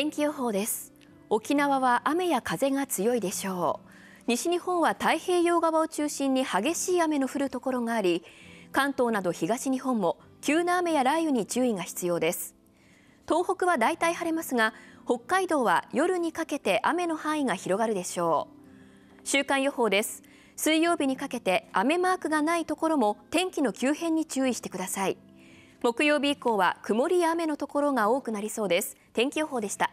天気予報です沖縄は雨や風が強いでしょう西日本は太平洋側を中心に激しい雨の降るところがあり関東など東日本も急な雨や雷雨に注意が必要です東北はだいたい晴れますが北海道は夜にかけて雨の範囲が広がるでしょう週間予報です水曜日にかけて雨マークがないところも天気の急変に注意してください木曜日以降は曇りや雨のところが多くなりそうです天気予報でした